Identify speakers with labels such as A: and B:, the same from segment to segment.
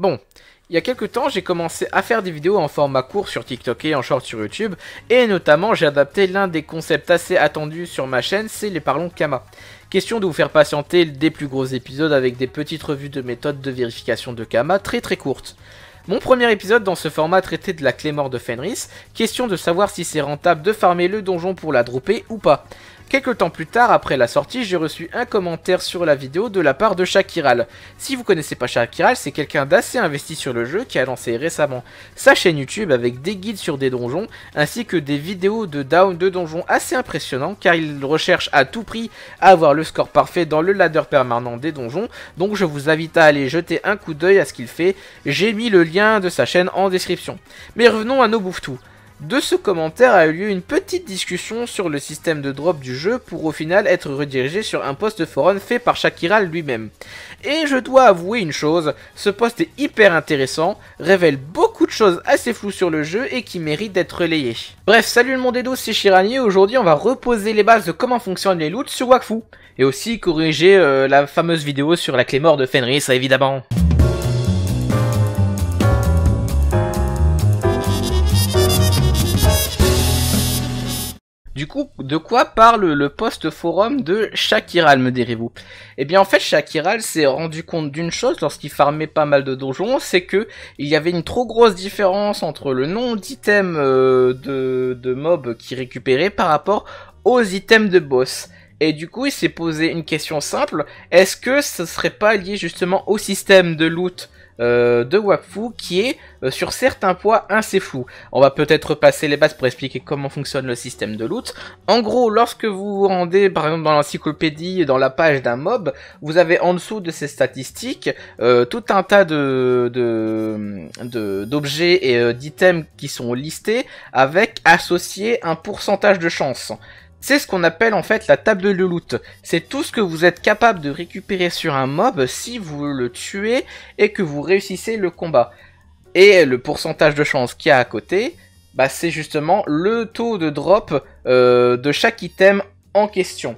A: Bon, il y a quelques temps, j'ai commencé à faire des vidéos en format court sur TikTok et en short sur YouTube, et notamment j'ai adapté l'un des concepts assez attendus sur ma chaîne, c'est les parlons Kama. Question de vous faire patienter des plus gros épisodes avec des petites revues de méthodes de vérification de Kama très très courtes. Mon premier épisode dans ce format traitait de la clé mort de Fenris, question de savoir si c'est rentable de farmer le donjon pour la dropper ou pas. Quelques temps plus tard, après la sortie, j'ai reçu un commentaire sur la vidéo de la part de Shakiral. Si vous connaissez pas Shakiral, c'est quelqu'un d'assez investi sur le jeu qui a lancé récemment sa chaîne YouTube avec des guides sur des donjons, ainsi que des vidéos de down de donjons assez impressionnants, car il recherche à tout prix à avoir le score parfait dans le ladder permanent des donjons, donc je vous invite à aller jeter un coup d'œil à ce qu'il fait, j'ai mis le lien de sa chaîne en description. Mais revenons à nos bouffetous. De ce commentaire a eu lieu une petite discussion sur le système de drop du jeu pour au final être redirigé sur un post forum fait par Shakiral lui-même. Et je dois avouer une chose, ce post est hyper intéressant, révèle beaucoup de choses assez floues sur le jeu et qui mérite d'être relayé. Bref, salut le monde des c'est c'est et aujourd'hui on va reposer les bases de comment fonctionnent les loots sur Wakfu, et aussi corriger euh, la fameuse vidéo sur la clé mort de Fenris évidemment. Du coup, de quoi parle le post-forum de Shakiral, me direz-vous Eh bien, en fait, Shakiral s'est rendu compte d'une chose lorsqu'il farmait pas mal de donjons, c'est que il y avait une trop grosse différence entre le nombre d'items euh, de, de mobs qu'il récupérait par rapport aux items de boss. Et du coup, il s'est posé une question simple, est-ce que ce serait pas lié justement au système de loot euh, de Wapfu qui est euh, sur certains points assez flou. On va peut-être passer les bases pour expliquer comment fonctionne le système de loot. En gros, lorsque vous vous rendez par exemple dans l'encyclopédie, dans la page d'un mob, vous avez en dessous de ces statistiques euh, tout un tas de d'objets et d'items qui sont listés avec associé un pourcentage de chance. C'est ce qu'on appelle en fait la table de loot. C'est tout ce que vous êtes capable de récupérer sur un mob si vous le tuez et que vous réussissez le combat. Et le pourcentage de chance qu'il y a à côté, bah c'est justement le taux de drop euh, de chaque item en question.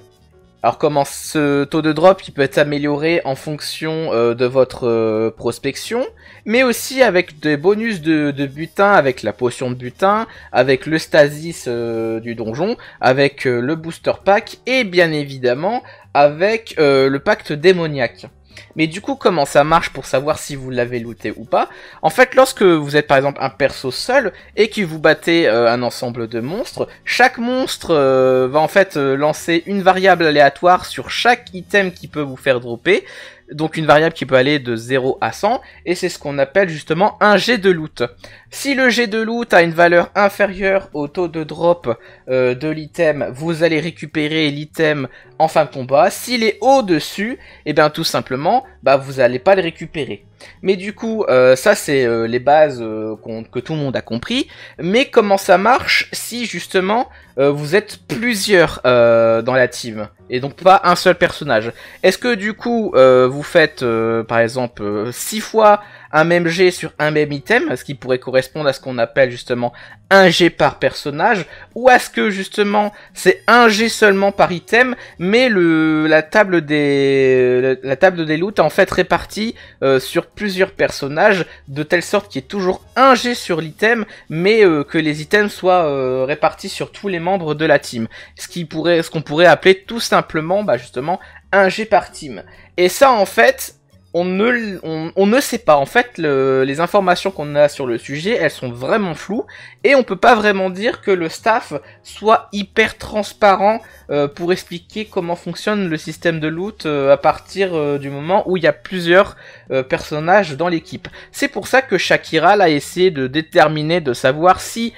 A: Alors comment ce taux de drop qui peut être amélioré en fonction euh, de votre euh, prospection, mais aussi avec des bonus de, butin, avec la potion de butin, avec le stasis euh, du donjon, avec le booster pack et bien évidemment avec le pacte démoniaque. Mais du coup, comment ça marche pour savoir si vous l'avez looté ou pas En fait, lorsque vous êtes par exemple un perso seul et que vous battez euh, un ensemble de monstres, chaque monstre euh, va en fait euh, lancer une variable aléatoire sur chaque item qui peut vous faire dropper donc une variable qui peut aller de 0 à 100, et c'est ce qu'on appelle justement un jet de loot. Si le jet de loot a une valeur inférieure au taux de drop euh, de l'item, vous allez récupérer l'item en fin de combat. S'il est au-dessus, et eh bien tout simplement, bah vous allez pas le récupérer. Mais du coup, euh, ça c'est euh, les bases euh, que tout le monde a compris. Mais comment ça marche si justement vous êtes plusieurs dans la team et donc pas un seul personnage Est-ce que du coup vous faites par exemple 6 fois un même G sur un même item, ce qui pourrait correspondre à ce qu'on appelle justement un G par personnage, ou à ce que justement c'est un G seulement par item, mais le, la table des la table des loots est en fait répartie euh, sur plusieurs personnages, de telle sorte qu'il y ait toujours un G sur l'item, mais euh, que les items soient euh, répartis sur tous les membres de la team. Ce qui pourrait, ce qu'on pourrait appeler tout simplement, bah justement, un G par team. Et ça en fait, on ne, on, ne sait pas. En fait, les informations qu'on a sur le sujet, elles sont vraiment floues. Et on peut pas vraiment dire que le staff soit hyper transparent euh, pour expliquer comment fonctionne le système de loot euh, à partir euh, du moment où il y a plusieurs personnages dans l'équipe. C'est pour ça que Shakira a essayé de déterminer, de savoir si,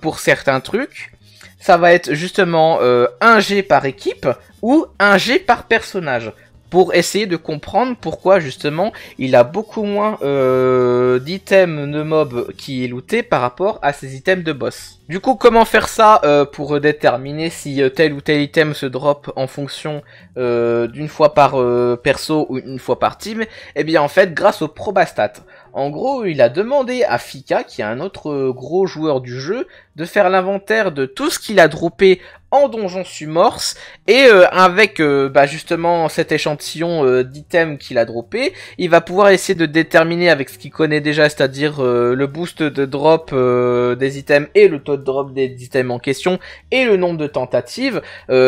A: pour certains trucs, ça va être justement un G par équipe ou un G par personnage pour essayer de comprendre pourquoi justement il a beaucoup moins euh, d'items de mob qui est looté par rapport à ses items de boss. Du coup, comment faire ça euh, pour déterminer si euh, tel ou tel item se drop en fonction d'une fois par perso ou une fois par team Eh bien, en fait, grâce au probastat. En gros, il a demandé à Fika, qui est un autre gros joueur du jeu, de faire l'inventaire de tout ce qu'il a droppé en donjon sumorse et euh, avec euh, bah, justement cet échantillon euh, d'items qu'il a droppé, il va pouvoir essayer de déterminer avec ce qu'il connaît déjà, c'est-à-dire le boost de drop des items et le taux de drop des items en question et le nombre de tentatives,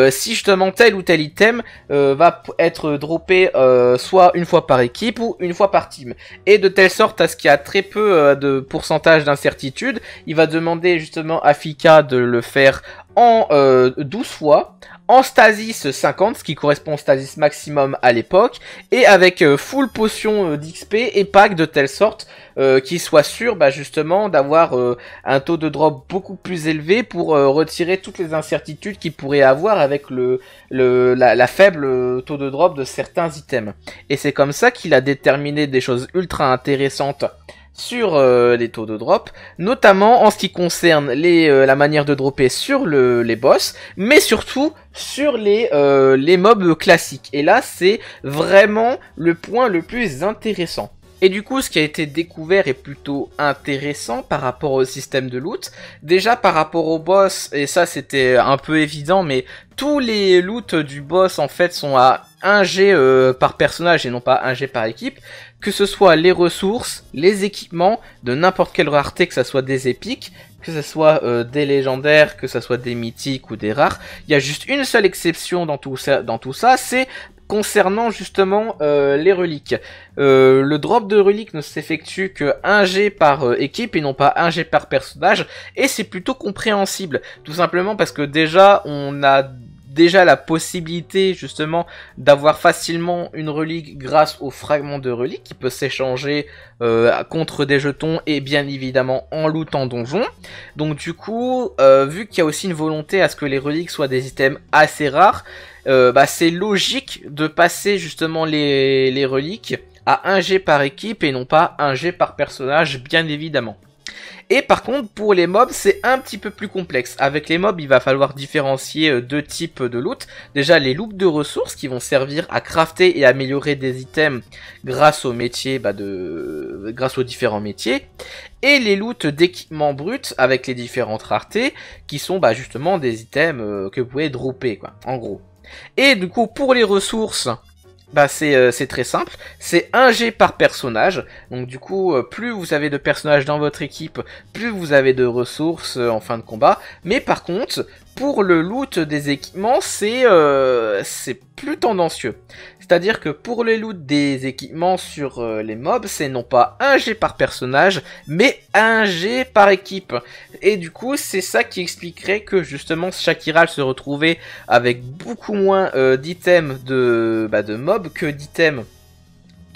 A: si justement tel ou tel item va être droppé soit une fois par équipe ou une fois par team. Et de telle sorte à ce qu'il y a très peu de pourcentage d'incertitude, il va demander justement à Fika de le faire en euh, 12 fois, en stasis 50, ce qui correspond au stasis maximum à l'époque, et avec euh, full potion euh, d'XP et pack de telle sorte euh, qu'il soit sûr bah, justement d'avoir un taux de drop beaucoup plus élevé pour retirer toutes les incertitudes qu'il pourrait avoir avec le, la, faible taux de drop de certains items. Et c'est comme ça qu'il a déterminé des choses ultra intéressantes sur euh, les taux de drop, notamment en ce qui concerne les, euh, la manière de dropper sur le, les boss, mais surtout sur les, euh, les mobs classiques. Et là, c'est vraiment le point le plus intéressant. Et du coup, ce qui a été découvert est plutôt intéressant par rapport au système de loot. Déjà par rapport au boss, et ça c'était un peu évident, mais tous les loots du boss en fait sont à 1G par personnage et non pas 1G par équipe que ce soit les ressources, les équipements, de n'importe quelle rareté, que ce soit des épiques, que ce soit euh, des légendaires, que ce soit des mythiques ou des rares. Il y a juste une seule exception dans tout ça, dans tout ça c'est concernant justement euh, les reliques. Euh, le drop de reliques ne s'effectue que 1 G par équipe et non pas un G par personnage et c'est plutôt compréhensible tout simplement parce que déjà on a déjà la possibilité justement d'avoir facilement une relique grâce aux fragments de relique qui peut s'échanger euh, contre des jetons et bien évidemment en lootant donjon. Donc du coup, euh, vu qu'il y a aussi une volonté à ce que les reliques soient des items assez rares, euh, bah, c'est logique de passer justement les, reliques à un g par équipe et non pas un g par personnage bien évidemment. Et par contre, pour les mobs, c'est un petit peu plus complexe. Avec les mobs, il va falloir différencier euh, deux types de loot. Déjà, les loops de ressources qui vont servir à crafter et améliorer des items grâce aux métiers, bah de... grâce aux différents métiers. Et les loots d'équipement brut avec les différentes raretés qui sont bah, justement des items euh, que vous pouvez dropper, quoi, en gros. Et du coup, pour les ressources, bah euh, c'est très simple, c'est un G par personnage, donc du coup euh, plus vous avez de personnages dans votre équipe, plus vous avez de ressources euh, en fin de combat, mais par contre pour le loot des équipements c'est plus tendancieux. C'est-à-dire que pour les loot des équipements sur euh, les mobs, c'est non pas un G par personnage, mais un G par équipe. Et du coup, c'est ça qui expliquerait que justement Shakiral se retrouvait avec beaucoup moins euh, d'items de, bah, de mobs que d'items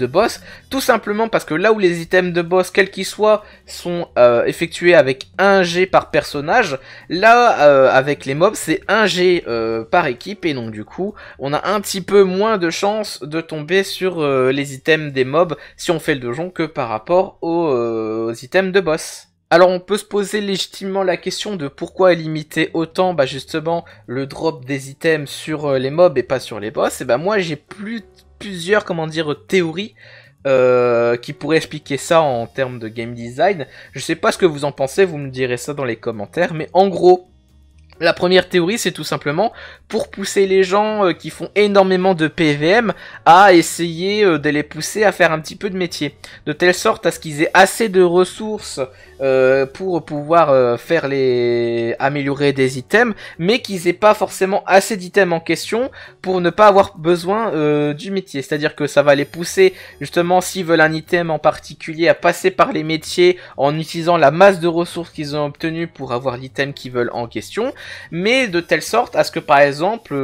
A: boss, tout simplement parce que là où les items de boss, quels qu'ils soient, sont euh, effectués avec 1 G par personnage, là euh, avec les mobs c'est 1 G euh, par équipe et donc du coup on a un petit peu moins de chances de tomber sur les items des mobs si on fait le donjon que par rapport aux items de boss. Alors on peut se poser légitimement la question de pourquoi limiter autant bah justement le drop des items sur euh, les mobs et pas sur les boss. Et bah moi j'ai plus plusieurs comment dire théories euh, qui pourraient expliquer ça en termes de game design. Je sais pas ce que vous en pensez, vous me direz ça dans les commentaires, mais en gros. La première théorie, c'est tout simplement pour pousser les gens euh, qui font énormément de PVM à essayer de les pousser à faire un petit peu de métier. De telle sorte à ce qu'ils aient assez de ressources euh, pour pouvoir euh, faire les améliorer des items, mais qu'ils aient pas forcément assez d'items en question pour ne pas avoir besoin euh, du métier. C'est-à-dire que ça va les pousser justement s'ils veulent un item en particulier à passer par les métiers en utilisant la masse de ressources qu'ils ont obtenues pour avoir l'item qu'ils veulent en question, mais de telle sorte à ce que par exemple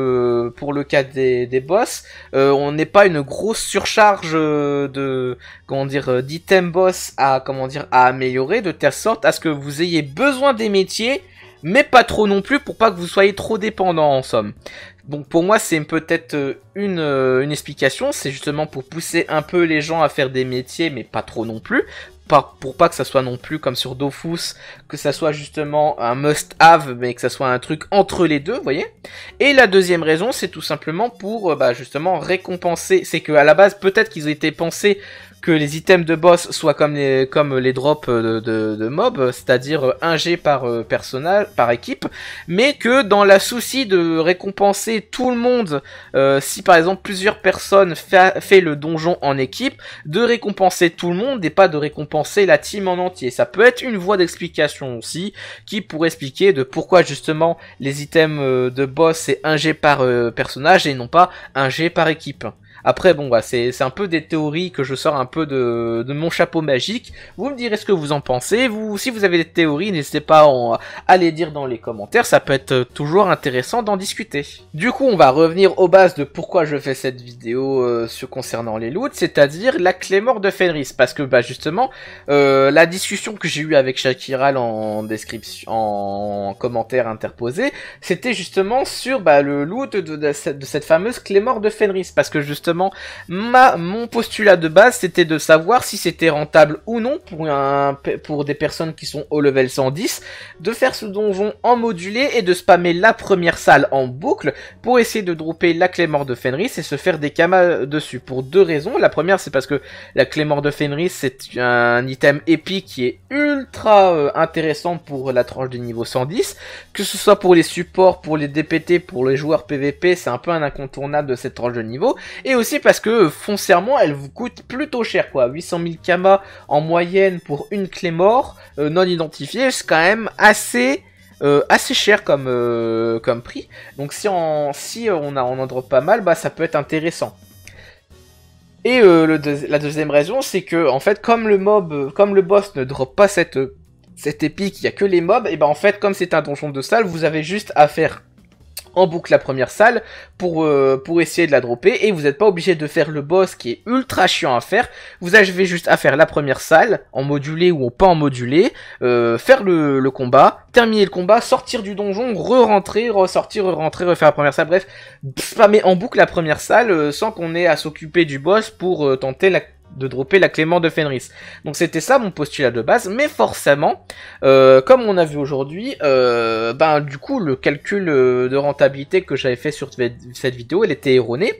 A: pour le cas des, des boss, on n'ait pas une grosse surcharge de comment dire d'items boss à comment dire à améliorer de telle sorte à ce que vous ayez besoin des métiers, mais pas trop non plus pour pas que vous soyez trop dépendant en somme. Donc pour moi c'est peut-être euh, euh, une, explication, c'est justement pour pousser un peu les gens à faire des métiers, mais pas trop non plus, pour pas que ça soit non plus comme sur Dofus, que ça soit justement un must-have, mais que ça soit un truc entre les deux, voyez. Et la deuxième raison, c'est tout simplement pour euh, bah, justement récompenser. C'est que à la base, peut-être qu'ils ont été pensés que les items de boss soient comme les, comme les drops de, de, mob, c'est-à-dire 1 euh, G par euh, personnage, par équipe, mais que dans la souci de récompenser tout le monde, euh, si par exemple plusieurs personnes fait le donjon en équipe, de récompenser tout le monde et pas de récompenser la team en entier. Ça peut être une voie d'explication aussi, qui pourrait expliquer de pourquoi justement les items de boss c'est 1 G par personnage et non pas 1 G par équipe. Après, bon, bah, c'est un peu des théories que je sors un peu de, de, mon chapeau magique. Vous me direz ce que vous en pensez. Vous, si vous avez des théories, n'hésitez pas à, en, les dire dans les commentaires. Ça peut être toujours intéressant d'en discuter. Du coup, on va revenir aux bases de pourquoi je fais cette vidéo euh, sur, concernant les loots, c'est-à-dire la clé mort de Fenris. Parce que, bah, justement, euh, la discussion que j'ai eue avec Shakiral en description, en commentaire interposé, c'était justement sur bah, le loot de, de, de, cette fameuse clé mort de Fenris. Parce que, justement, ma, mon postulat de base, c'était de savoir si c'était rentable ou non pour, un, pour des personnes qui sont au level 110, de faire ce donjon en modulé et de spammer la première salle en boucle pour essayer de dropper la clé mort de Fenris et se faire des camas dessus. Pour deux raisons. La première, c'est parce que la clé mort de Fenris, c'est un item épique qui est ultra euh, intéressant pour la tranche de niveau 110, que ce soit pour les supports, pour les DPT, pour les joueurs PVP, c'est un peu un incontournable de cette tranche de niveau, et aussi parce que euh, foncièrement, elle vous coûte plutôt cher, quoi. 800 000 Kama en moyenne pour une clé mort euh, non identifiée, c'est quand même assez... Euh, assez cher comme, comme prix. Donc si, on, si on, a, on en drop pas mal, bah, ça peut être intéressant. Et la deuxième raison, c'est que en fait, comme le mob, comme le boss ne drop pas cette, cette épique, il n'y a que les mobs, et ben en fait, comme c'est un donjon de salle, vous avez juste à faire en boucle la première salle pour, euh, pour essayer de la dropper. Et vous n'êtes pas obligé de faire le boss qui est ultra chiant à faire. Vous avez juste à faire la première salle, en modulé ou pas en modulé, euh, faire le, combat, terminer le combat, sortir du donjon, re-rentrer, ressortir, re-rentrer, refaire la première salle. Bref, spammer en boucle la première salle euh, sans qu'on ait à s'occuper du boss pour tenter la de dropper la Clément de Fenris. Donc c'était ça mon postulat de base, mais forcément, euh, comme on a vu aujourd'hui, euh, ben du coup le calcul euh, de rentabilité que j'avais fait sur cette vidéo, elle était erronée,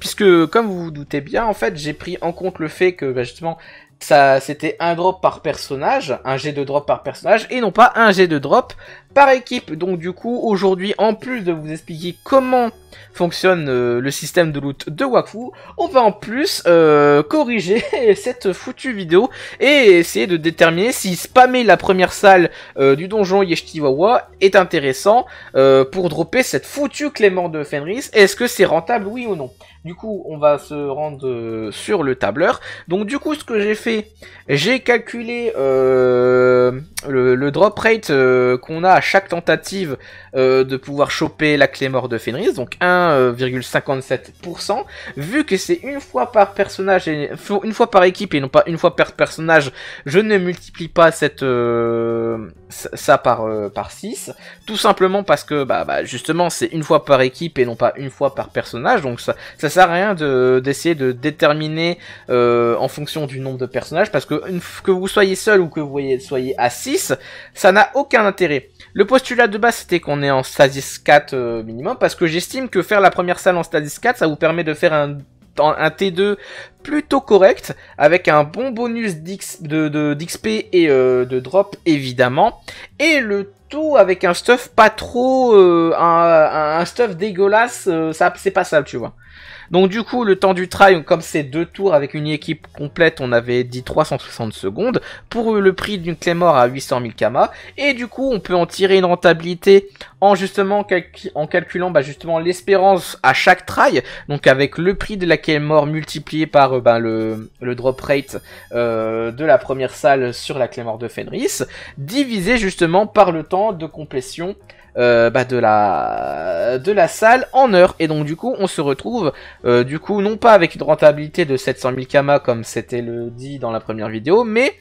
A: puisque comme vous vous doutez bien, en fait j'ai pris en compte le fait que ben, justement ça c'était un drop par personnage, un jet de drop par personnage, et non pas un jet de drop par équipe. Donc du coup, aujourd'hui, en plus de vous expliquer comment fonctionne euh, le système de loot de Wakfu, on va en plus euh, corriger cette foutue vidéo et essayer de déterminer si spammer la première salle euh, du donjon Yeshtiwawa est intéressant pour dropper cette foutue Clément de Fenris. Est-ce que c'est rentable, oui ou non Du coup, on va se rendre sur le tableur. Donc du coup, ce que j'ai fait, j'ai calculé le, le, drop rate qu'on a à chaque tentative euh, de pouvoir choper la clé mort de Fenris, donc 1,57%. Euh, Vu que c'est une fois par personnage, et, une fois par équipe et non pas une fois par personnage, je ne multiplie pas cette euh, ça par par 6, tout simplement parce que bah, bah, justement c'est une fois par équipe et non pas une fois par personnage, donc ça ça sert à rien de d'essayer de déterminer en fonction du nombre de personnages parce que que vous soyez seul ou que vous soyez à 6, ça n'a aucun intérêt. Le postulat de base, c'était qu'on est en stasis 4 euh, minimum, parce que j'estime que faire la première salle en stasis 4, ça vous permet de faire un, un T2 plutôt correct, avec un bon bonus d'XP et euh, de drop, évidemment. Et le tout avec un stuff pas trop... Euh, un, un, stuff dégueulasse, ça c'est pas ça, tu vois. Donc du coup, le temps du try, comme c'est deux tours avec une équipe complète, on avait dit 360 secondes, pour le prix d'une mort à 800 000 Kama, et du coup, on peut en tirer une rentabilité en justement en calculant bah, justement l'espérance à chaque try. donc avec le prix de la mort multiplié par euh, bah, le, drop rate euh, de la première salle sur la mort de Fenris, divisé justement par le temps de complétion euh, bah, de la de la salle en heure et donc du coup on se retrouve euh, du coup non pas avec une rentabilité de 700 000 kama comme c'était le dit dans la première vidéo mais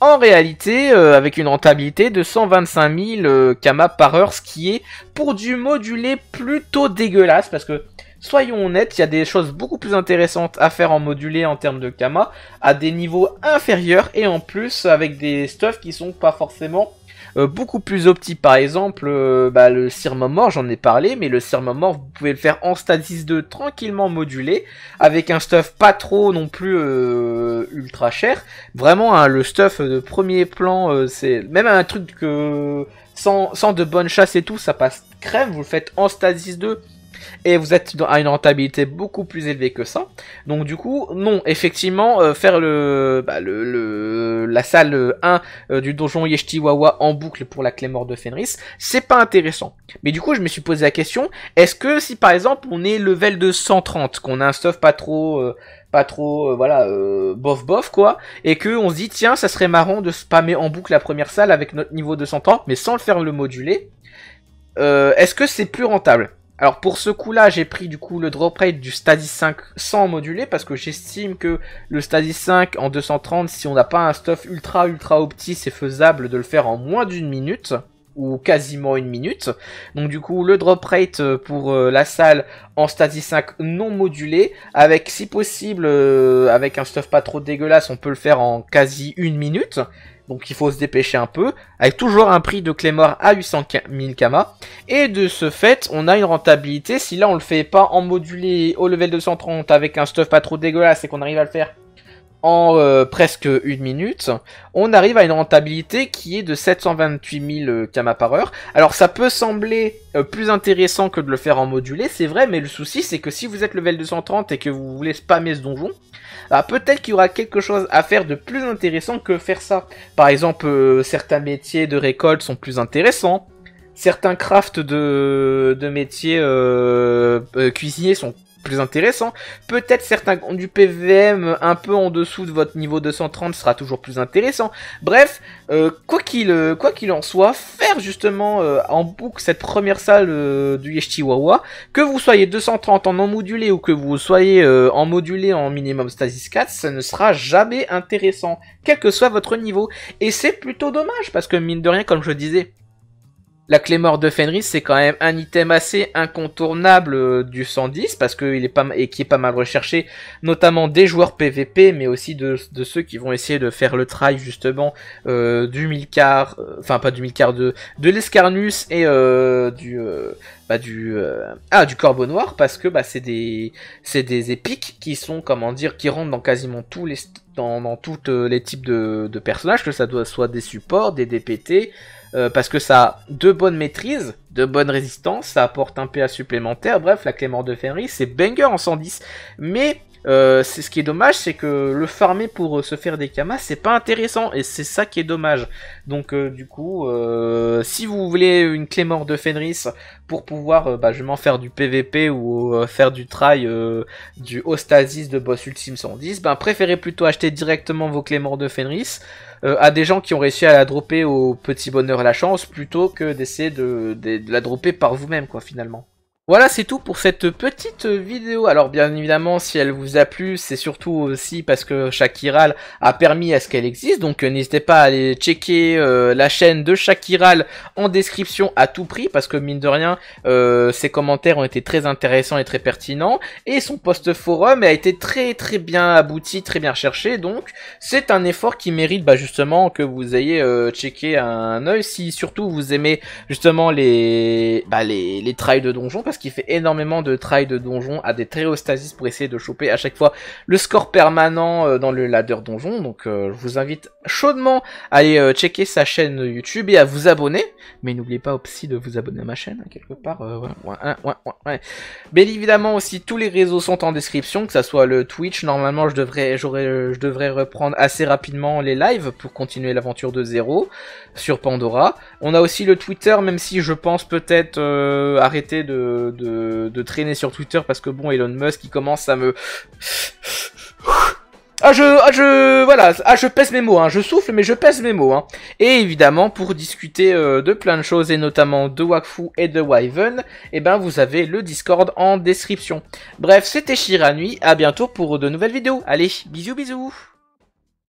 A: en réalité euh, avec une rentabilité de 125 000 kama par heure ce qui est pour du modulé plutôt dégueulasse parce que soyons honnêtes, il y a des choses beaucoup plus intéressantes à faire en modulé en termes de kama, à des niveaux inférieurs, et en plus avec des stuffs qui sont pas forcément euh, beaucoup plus opti par exemple, euh, bah, le sirmo Mort, j'en ai parlé, mais le Sirmon Mort, vous pouvez le faire en stasis 2 tranquillement modulé, avec un stuff pas trop non plus euh, ultra cher. Vraiment, hein, le stuff de premier plan, c'est même un truc que sans, sans de bonne chasse et tout, ça passe crème, vous le faites en stasis 2 et vous êtes à une rentabilité beaucoup plus élevée que ça. Donc du coup, non, effectivement, euh, faire bah, le, la salle 1 euh, euh, du donjon Yeshtiwawa en boucle pour la clé mort de Fenris, c'est pas intéressant. Mais du coup, je me suis posé la question, est-ce que si par exemple on est level de 130, qu'on a un stuff pas trop... pas trop voilà bof bof quoi et que on se dit tiens ça serait marrant de spammer en boucle la première salle avec notre niveau de 130, mais sans le faire le moduler est-ce que c'est plus rentable alors pour ce coup-là, j'ai pris du coup le drop rate du Stadi 5 sans moduler parce que j'estime que le Stadi 5 en 230, si on n'a pas un stuff ultra ultra opti, c'est faisable de le faire en moins d'une minute ou quasiment une minute. Donc du coup, le drop rate euh, pour euh, la salle en stasis 5 non modulé, avec si possible, euh, avec un stuff pas trop dégueulasse, on peut le faire en quasi une minute. Donc il faut se dépêcher un peu, avec toujours un prix de Claymore à 800 000 Kama. Et de ce fait, on a une rentabilité. Si là on le fait pas en modulé au level 230 avec un stuff pas trop dégueulasse et qu'on arrive à le faire en euh, presque une minute, on arrive à une rentabilité qui est de 728 000 kamas par heure. Alors ça peut sembler euh, plus intéressant que de le faire en modulé, c'est vrai, mais le souci c'est que si vous êtes level 230 et que vous voulez spammer ce donjon, bah, peut-être qu'il y aura quelque chose à faire de plus intéressant que faire ça. Par exemple, euh, certains métiers de récolte sont plus intéressants, certains crafts de, de métiers cuisiniers sont plus intéressant. Peut-être certains du PVM un peu en dessous de votre niveau 230 sera toujours plus intéressant. Bref, euh, quoi qu'il euh, quoi qu'il en soit, faire justement euh, en boucle cette première salle du Yeshtiwawa, que vous soyez 230 en non modulé ou que vous soyez en modulé en minimum stasis 4, ça ne sera jamais intéressant, quel que soit votre niveau. Et c'est plutôt dommage parce que mine de rien, comme je disais, la clé mort de Fenris, c'est quand même un item assez incontournable euh, du 110 parce qu'il est pas et qui est pas mal recherché, notamment des joueurs PVP, mais aussi de, ceux qui vont essayer de faire le try, justement euh, du du quart euh, enfin pas du quart de de l'Escarnus et du bah, du ah, du Corbeau Noir parce que bah, c'est des c'est des épiques qui sont comment dire qui rentrent dans quasiment tous les dans, dans toutes les types de, de personnages que ça doit soit des supports, des DPT euh, parce que ça a deux bonnes maîtrises, de bonnes résistances, ça apporte un PA supplémentaire, bref, la Clément de Ferry, c'est banger en 110. Mais euh, c'est ce qui est dommage, c'est que le farmer pour euh, se faire des kamas, c'est pas intéressant et c'est ça qui est dommage. Donc euh, du coup, si vous voulez une clé mort de Fenris pour pouvoir, bah, faire du PVP ou faire du try du Ostasis de boss ultime 110, ben préférez plutôt acheter directement vos clés morts de Fenris à des gens qui ont réussi à la dropper au petit bonheur à la chance plutôt que d'essayer de la dropper par vous-même quoi finalement. Voilà, c'est tout pour cette petite vidéo. Alors bien évidemment, si elle vous a plu, c'est surtout aussi parce que Shakiral a permis à ce qu'elle existe. Donc euh, n'hésitez pas à aller checker euh, la chaîne de Shakiral en description à tout prix, parce que mine de rien, euh, ses commentaires ont été très intéressants et très pertinents. Et son post forum a été très très bien abouti, très bien recherché. Donc c'est un effort qui mérite bah, justement que vous ayez checké un oeil si surtout vous aimez justement les, bah, les, les trails de donjons qui fait énormément de try de donjon à des tréostasis pour essayer de choper à chaque fois le score permanent euh, dans le ladder donjon. Donc euh, je vous invite chaudement à aller euh, checker sa chaîne YouTube et à vous abonner. Mais n'oubliez pas aussi de vous abonner à ma chaîne, hein, quelque part. Bien évidemment aussi, tous les réseaux sont en description, que ça soit le Twitch. Normalement, je devrais, je devrais reprendre assez rapidement les lives pour continuer l'aventure de zéro sur Pandora. On a aussi le Twitter, même si je pense peut-être arrêter de de, traîner sur Twitter parce que bon, Elon Musk, il commence à me... Ah je, ah je, voilà, ah, je pèse mes mots, hein. je souffle mais je pèse mes mots. Hein. Et évidemment pour discuter euh, de plein de choses et notamment de Wakfu et de Wyvern, eh ben vous avez le Discord en description. Bref, c'était nuit à bientôt pour de nouvelles vidéos. Allez, bisous bisous